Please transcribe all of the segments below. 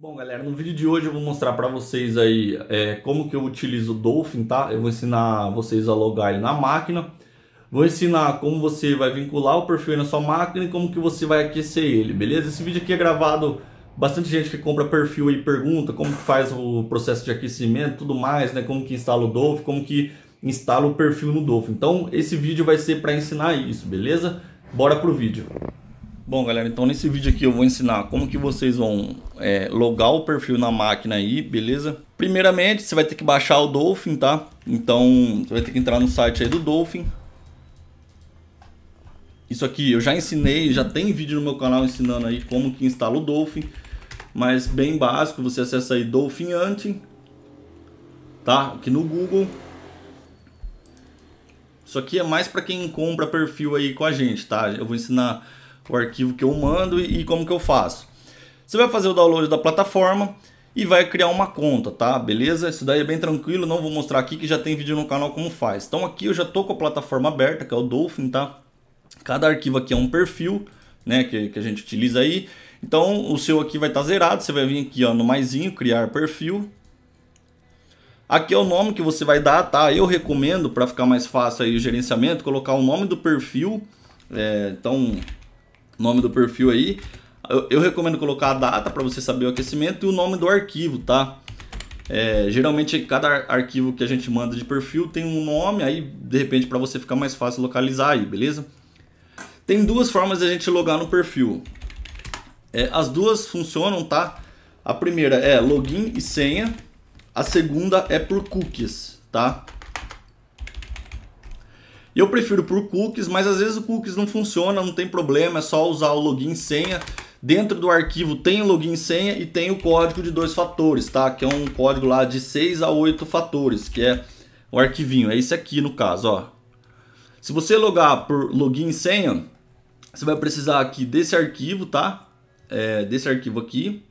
Bom, galera, no vídeo de hoje eu vou mostrar para vocês aí é, como que eu utilizo o Dolphin, tá? Eu vou ensinar vocês a logar ele na máquina. Vou ensinar como você vai vincular o perfil na sua máquina e como que você vai aquecer ele, beleza? Esse vídeo aqui é gravado, bastante gente que compra perfil e pergunta como que faz o processo de aquecimento, tudo mais, né? Como que instala o Dolphin, como que instala o perfil no Dolphin. Então, esse vídeo vai ser para ensinar isso, beleza? Bora pro vídeo. Bom, galera, então nesse vídeo aqui eu vou ensinar como que vocês vão é, logar o perfil na máquina aí, beleza? Primeiramente, você vai ter que baixar o Dolphin, tá? Então, você vai ter que entrar no site aí do Dolphin. Isso aqui eu já ensinei, já tem vídeo no meu canal ensinando aí como que instala o Dolphin. Mas bem básico, você acessa aí Dolphin Anti, tá? Aqui no Google. Isso aqui é mais para quem compra perfil aí com a gente, tá? Eu vou ensinar o arquivo que eu mando e, e como que eu faço. Você vai fazer o download da plataforma e vai criar uma conta, tá? Beleza? Isso daí é bem tranquilo, não vou mostrar aqui que já tem vídeo no canal como faz. Então aqui eu já tô com a plataforma aberta, que é o Dolphin, tá? Cada arquivo aqui é um perfil, né, que, que a gente utiliza aí. Então o seu aqui vai estar tá zerado, você vai vir aqui ó, no maisinho, criar perfil. Aqui é o nome que você vai dar, tá? Eu recomendo, para ficar mais fácil aí o gerenciamento, colocar o nome do perfil. É, então, nome do perfil aí. Eu, eu recomendo colocar a data para você saber o aquecimento e o nome do arquivo, tá? É, geralmente cada arquivo que a gente manda de perfil tem um nome, aí de repente para você ficar mais fácil localizar aí, beleza? Tem duas formas de a gente logar no perfil. É, as duas funcionam, tá? A primeira é login e senha, a segunda é por cookies, tá? Eu prefiro por cookies, mas às vezes o cookies não funciona, não tem problema, é só usar o login e senha. Dentro do arquivo tem o login e senha e tem o código de dois fatores, tá? Que é um código lá de 6 a 8 fatores, que é o arquivinho, é esse aqui no caso, ó. Se você logar por login e senha, você vai precisar aqui desse arquivo, tá? É, desse arquivo aqui,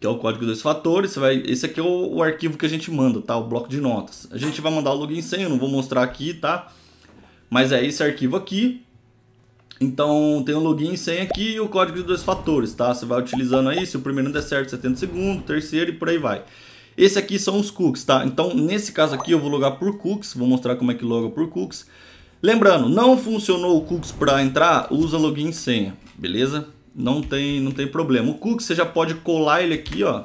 que é o código dos fatores. Você vai, esse aqui é o, o, arquivo que a gente manda, tá? O bloco de notas. A gente vai mandar o login e senha, eu não vou mostrar aqui, tá? mas é esse arquivo aqui. Então tem o um login e senha aqui e o código de dois fatores, tá? Você vai utilizando aí, se o primeiro não der certo, você tenta o segundo, terceiro e por aí vai. Esse aqui são os cookies, tá? Então nesse caso aqui eu vou logar por cookies, vou mostrar como é que loga por cookies. Lembrando, não funcionou o cookies para entrar, usa login e senha, beleza? Não tem, não tem problema. O cookies você já pode colar ele aqui, ó.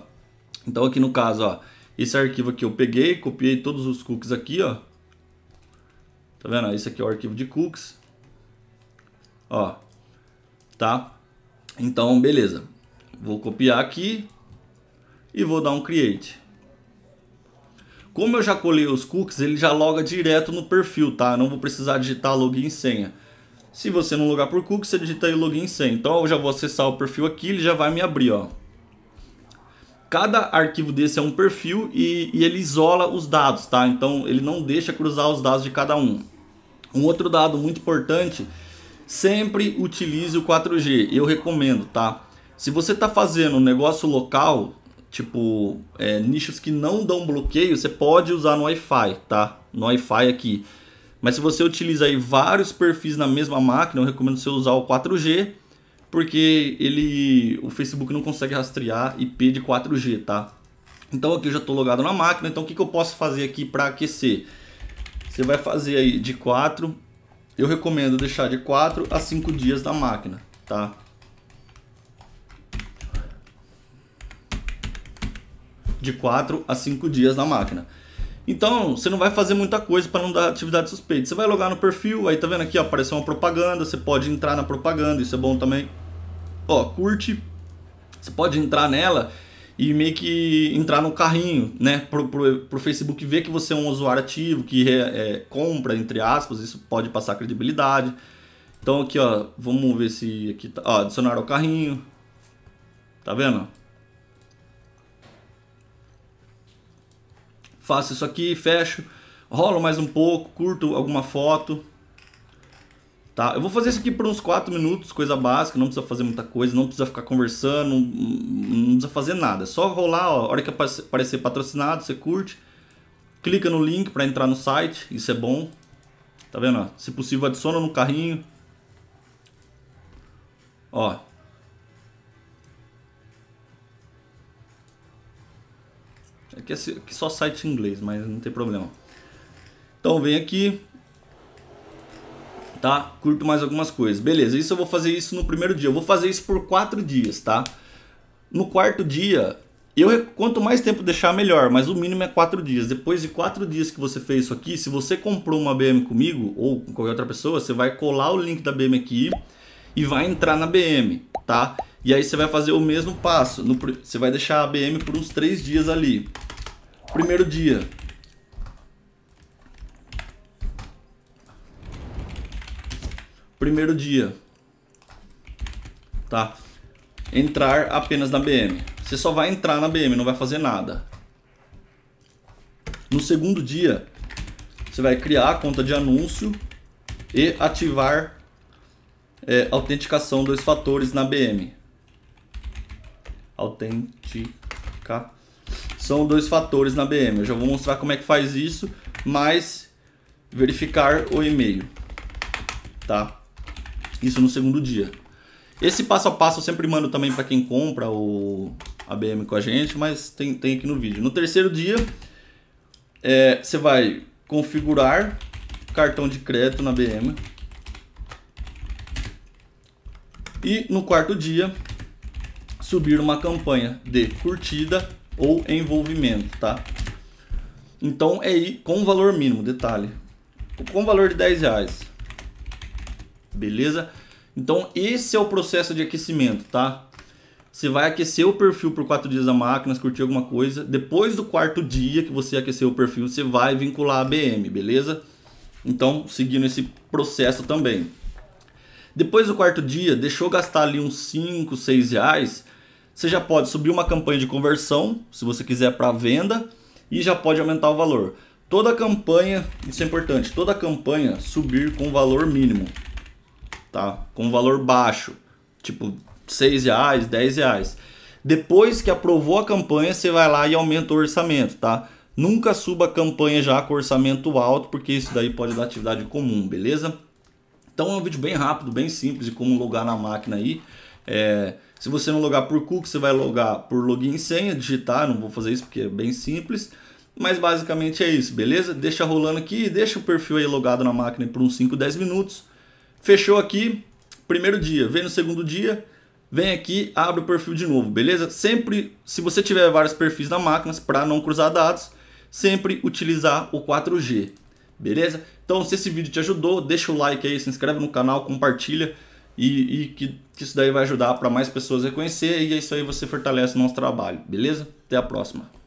Então aqui no caso, ó, esse arquivo aqui eu peguei, copiei todos os cookies aqui, ó Tá vendo? Isso aqui é o arquivo de cookies. Ó. Tá? Então, beleza. Vou copiar aqui e vou dar um create. Como eu já colei os cookies, ele já loga direto no perfil, tá? Eu não vou precisar digitar login e senha. Se você não logar por cookies, você digita aí login e senha. Então eu já vou acessar o perfil aqui, ele já vai me abrir, ó. Cada arquivo desse é um perfil e, e ele isola os dados, tá? Então ele não deixa cruzar os dados de cada um. Um outro dado muito importante, sempre utilize o 4G. Eu recomendo, tá? Se você está fazendo um negócio local, tipo é, nichos que não dão bloqueio, você pode usar no Wi-Fi, tá? No Wi-Fi aqui. Mas se você utiliza aí vários perfis na mesma máquina, eu recomendo você usar o 4G porque ele o Facebook não consegue rastrear IP de 4G, tá? Então aqui eu já estou logado na máquina, então o que, que eu posso fazer aqui para aquecer? Você vai fazer aí de 4, eu recomendo deixar de 4 a 5 dias da máquina, tá? De 4 a 5 dias na máquina. Então, você não vai fazer muita coisa para não dar atividade suspeita. Você vai logar no perfil, aí tá vendo aqui, ó, apareceu uma propaganda, você pode entrar na propaganda, isso é bom também ó, curte, você pode entrar nela e meio que entrar no carrinho, né? Pro, pro, pro Facebook ver que você é um usuário ativo, que é, é, compra, entre aspas, isso pode passar credibilidade. Então aqui, ó, vamos ver se aqui tá, ó, adicionar ao carrinho. Tá vendo? Faço isso aqui, fecho, rolo mais um pouco, curto alguma foto, Tá? Eu vou fazer isso aqui por uns 4 minutos, coisa básica, não precisa fazer muita coisa, não precisa ficar conversando, não precisa fazer nada. É só rolar, ó, a hora que aparecer patrocinado, você curte, clica no link para entrar no site, isso é bom. Tá vendo? Ó? Se possível, adiciona no carrinho. Ó. Aqui é só site em inglês, mas não tem problema. Então vem aqui, tá? Curto mais algumas coisas. Beleza, isso eu vou fazer isso no primeiro dia. Eu vou fazer isso por quatro dias, tá? No quarto dia, eu quanto mais tempo deixar, melhor, mas o mínimo é quatro dias. Depois de quatro dias que você fez isso aqui, se você comprou uma BM comigo ou com qualquer outra pessoa, você vai colar o link da BM aqui e vai entrar na BM, tá? E aí você vai fazer o mesmo passo. No, você vai deixar a BM por uns três dias ali. Primeiro dia, Primeiro dia. Tá? Entrar apenas na BM. Você só vai entrar na BM, não vai fazer nada. No segundo dia, você vai criar a conta de anúncio e ativar é, autenticação dois fatores na BM. Autenticação são dois fatores na BM. Eu já vou mostrar como é que faz isso, mas verificar o e-mail, tá? Isso no segundo dia. Esse passo a passo eu sempre mando também para quem compra o ABM com a gente, mas tem, tem aqui no vídeo. No terceiro dia, é, você vai configurar cartão de crédito na BM. E no quarto dia, subir uma campanha de curtida ou envolvimento, tá? Então é aí com valor mínimo, detalhe. Com valor de 10 reais. Beleza? Então esse é o processo de aquecimento, tá? Você vai aquecer o perfil por quatro dias a máquina, curtir alguma coisa. Depois do quarto dia que você aqueceu o perfil, você vai vincular a BM, beleza? Então, seguindo esse processo também. Depois do quarto dia, deixou gastar ali uns 5, 6 reais, você já pode subir uma campanha de conversão, se você quiser para venda, e já pode aumentar o valor. Toda campanha, isso é importante, toda campanha subir com valor mínimo tá? Com valor baixo, tipo seis reais, dez reais. Depois que aprovou a campanha, você vai lá e aumenta o orçamento, tá? Nunca suba a campanha já com orçamento alto, porque isso daí pode dar atividade comum, beleza? Então é um vídeo bem rápido, bem simples de como logar na máquina aí. É, se você não logar por cookie, você vai logar por login e senha, digitar, não vou fazer isso porque é bem simples. Mas basicamente é isso, beleza? Deixa rolando aqui, deixa o perfil aí logado na máquina por uns 5, 10 minutos. Fechou aqui, primeiro dia, vem no segundo dia, vem aqui, abre o perfil de novo, beleza? Sempre, se você tiver vários perfis na máquina, para não cruzar dados, sempre utilizar o 4G, beleza? Então, se esse vídeo te ajudou, deixa o like aí, se inscreve no canal, compartilha e, e que, que isso daí vai ajudar para mais pessoas reconhecer e é isso aí você fortalece o nosso trabalho, beleza? Até a próxima!